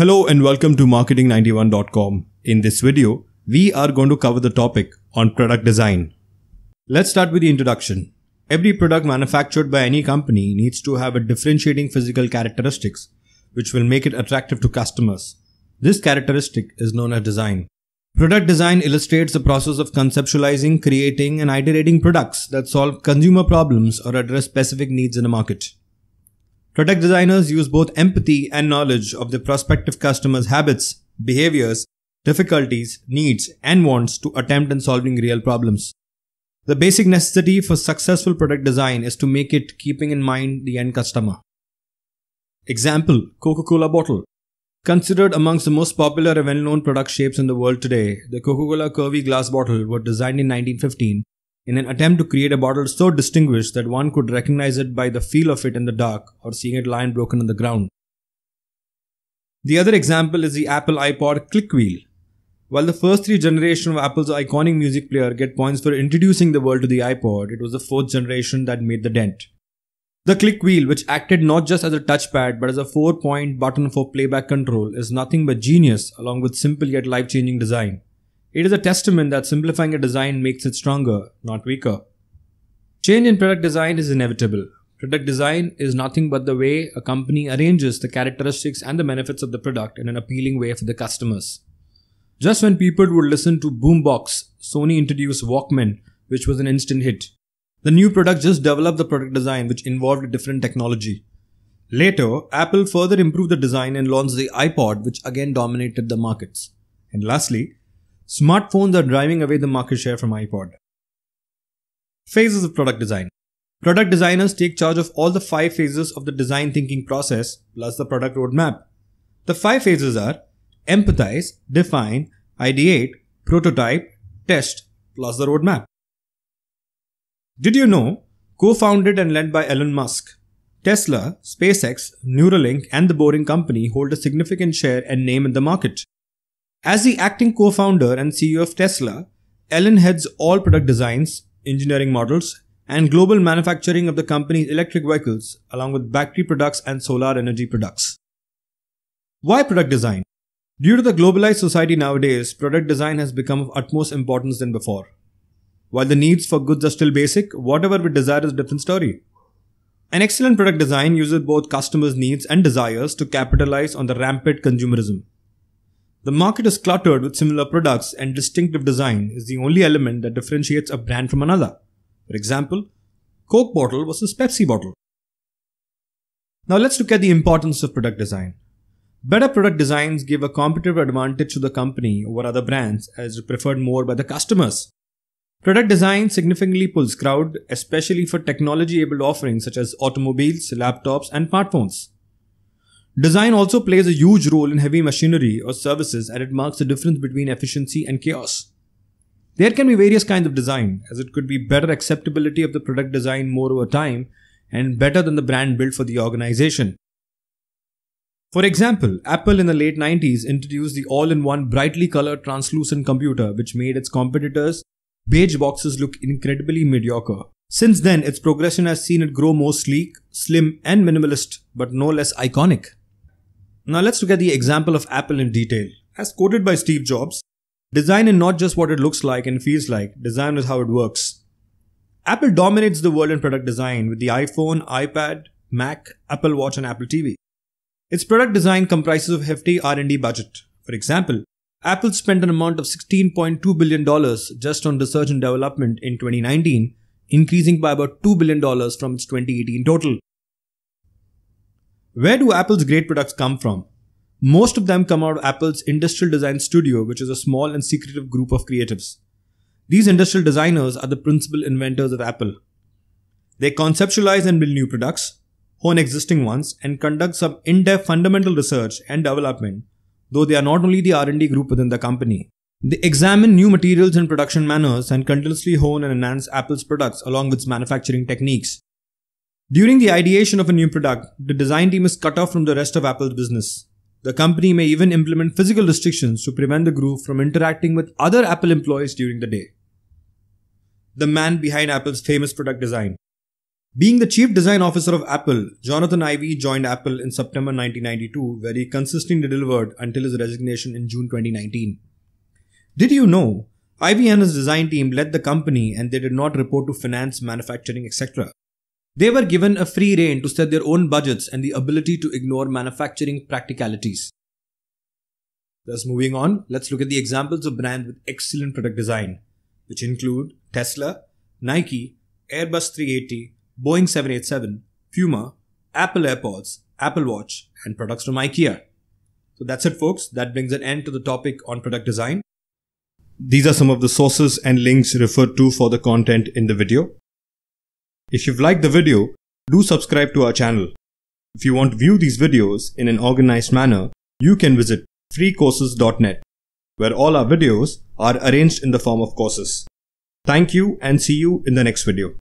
Hello and welcome to marketing91.com. In this video, we are going to cover the topic on product design. Let's start with the introduction. Every product manufactured by any company needs to have a differentiating physical characteristics which will make it attractive to customers. This characteristic is known as design. Product design illustrates the process of conceptualizing, creating and iterating products that solve consumer problems or address specific needs in a market. Product designers use both empathy and knowledge of the prospective customers' habits, behaviors, difficulties, needs, and wants to attempt in solving real problems. The basic necessity for successful product design is to make it keeping in mind the end customer. Example Coca Cola bottle. Considered amongst the most popular and well known product shapes in the world today, the Coca Cola curvy glass bottle was designed in 1915 in an attempt to create a bottle so distinguished that one could recognize it by the feel of it in the dark or seeing it lying broken on the ground. The other example is the Apple iPod click wheel. While the first three generations of Apple's iconic music player get points for introducing the world to the iPod, it was the fourth generation that made the dent. The click wheel, which acted not just as a touchpad but as a four point button for playback control, is nothing but genius along with simple yet life changing design. It is a testament that simplifying a design makes it stronger, not weaker. Change in product design is inevitable. Product design is nothing but the way a company arranges the characteristics and the benefits of the product in an appealing way for the customers. Just when people would listen to Boombox, Sony introduced Walkman, which was an instant hit. The new product just developed the product design, which involved a different technology. Later, Apple further improved the design and launched the iPod, which again dominated the markets. And lastly, Smartphones are driving away the market share from iPod. Phases of product design. Product designers take charge of all the five phases of the design thinking process plus the product roadmap. The five phases are empathize, define, ideate, prototype, test plus the roadmap. Did you know, co-founded and led by Elon Musk, Tesla, SpaceX, Neuralink and the Boring Company hold a significant share and name in the market. As the acting co founder and CEO of Tesla, Ellen heads all product designs, engineering models, and global manufacturing of the company's electric vehicles, along with battery products and solar energy products. Why product design? Due to the globalized society nowadays, product design has become of utmost importance than before. While the needs for goods are still basic, whatever we desire is a different story. An excellent product design uses both customers' needs and desires to capitalize on the rampant consumerism. The market is cluttered with similar products and distinctive design is the only element that differentiates a brand from another. For example, Coke bottle versus Pepsi bottle. Now let's look at the importance of product design. Better product designs give a competitive advantage to the company over other brands as preferred more by the customers. Product design significantly pulls crowd, especially for technology-able offerings such as automobiles, laptops, and smartphones. Design also plays a huge role in heavy machinery or services and it marks the difference between efficiency and chaos. There can be various kinds of design, as it could be better acceptability of the product design more over time and better than the brand built for the organization. For example, Apple in the late 90s introduced the all in one brightly colored translucent computer, which made its competitors' beige boxes look incredibly mediocre. Since then, its progression has seen it grow more sleek, slim, and minimalist, but no less iconic. Now let's look at the example of Apple in detail. As quoted by Steve Jobs, design is not just what it looks like and feels like, design is how it works. Apple dominates the world in product design with the iPhone, iPad, Mac, Apple Watch and Apple TV. Its product design comprises of hefty R&D budget. For example, Apple spent an amount of $16.2 billion just on research and development in 2019, increasing by about $2 billion from its 2018 total. Where do Apple's great products come from? Most of them come out of Apple's Industrial Design Studio, which is a small and secretive group of creatives. These industrial designers are the principal inventors of Apple. They conceptualize and build new products, hone existing ones, and conduct some in-depth fundamental research and development, though they are not only the R&D group within the company. They examine new materials and production manners and continuously hone and enhance Apple's products along with manufacturing techniques. During the ideation of a new product, the design team is cut off from the rest of Apple's business. The company may even implement physical restrictions to prevent the group from interacting with other Apple employees during the day. The man behind Apple's famous product design. Being the chief design officer of Apple, Jonathan Ivey joined Apple in September 1992, where he consistently delivered until his resignation in June 2019. Did you know? Ivey and his design team led the company and they did not report to finance, manufacturing, etc. They were given a free rein to set their own budgets and the ability to ignore manufacturing practicalities. Thus, moving on, let's look at the examples of brands with excellent product design, which include Tesla, Nike, Airbus 380, Boeing 787, Puma, Apple AirPods, Apple Watch, and products from IKEA. So that's it, folks. That brings an end to the topic on product design. These are some of the sources and links referred to for the content in the video. If you've liked the video, do subscribe to our channel. If you want to view these videos in an organized manner, you can visit freecourses.net, where all our videos are arranged in the form of courses. Thank you and see you in the next video.